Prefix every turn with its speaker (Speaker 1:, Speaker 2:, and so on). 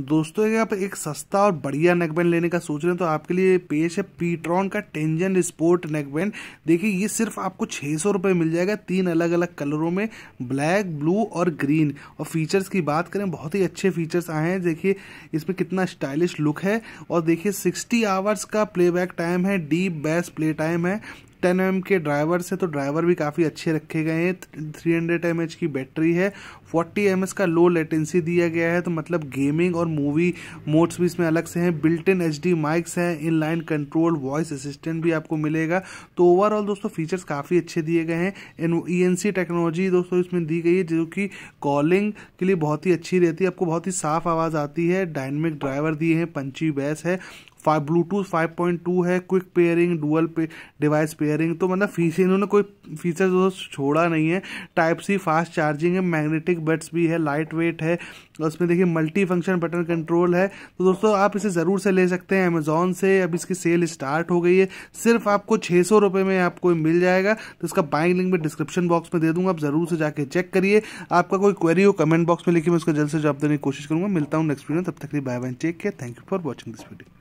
Speaker 1: दोस्तों अगर आप एक सस्ता और बढ़िया नेकबैंड लेने का सोच रहे हैं तो आपके लिए पेश है पीट्रॉन का टेंजन स्पोर्ट नेकबैंड देखिए ये सिर्फ आपको छः सौ रुपये मिल जाएगा तीन अलग अलग कलरों में ब्लैक ब्लू और ग्रीन और फीचर्स की बात करें बहुत ही अच्छे फीचर्स आए हैं देखिए इसमें कितना स्टाइलिश लुक है और देखिए सिक्सटी आवर्स का प्लेबैक टाइम है डीप बेस्ट प्ले टाइम है टेन एम के ड्राइवर से तो ड्राइवर भी काफ़ी अच्छे रखे गए हैं थ्री हंड्रेड एम एच की बैटरी है फोर्टी एम एच का लो लेटेंसी दिया गया है तो मतलब गेमिंग और मूवी मोड्स भी इसमें अलग से हैं built in H D mics हैं in line control voice assistant भी आपको मिलेगा तो ओवरऑल दोस्तों फीचर्स काफ़ी अच्छे दिए गए हैं N E N C technology दोस्तों इसमें दी गई है जो कि कॉलिंग के लिए बहुत ही अच्छी रहती है आपको बहुत ही साफ आवाज़ आती है डायनमिक ड्राइवर दिए हैं पंची बैस है ब्लूटूथ 5.2 है क्विक पेयरिंग डुअल पे डिवाइस पेयरिंग तो मतलब फीस इन्होंने कोई फीचर छोड़ा नहीं है टाइप सी फास्ट चार्जिंग है मैग्नेटिक बट्स भी है लाइट वेट है उसमें देखिए मल्टी फंक्शन बटन कंट्रोल है तो दोस्तों आप इसे ज़रूर से ले सकते हैं अमेजोन से अब इसकी सेल स्टार्ट हो गई है सिर्फ आपको छः सौ रुपये में आपको मिल जाएगा तो इसका बाइंग लिंक मैं डिस्क्रिप्शन बॉक्स में दे दूँगा आप ज़रूर से जाके चेक करिए आपका कोई क्वेरी हो कमेंट बॉक्स में लिखिए मैं उसका जल्द से जवाब देने की कोशिश करूँगा मिलता हूँ नेक्स्ट वीडियो तब तक bye bye take care thank you for watching this video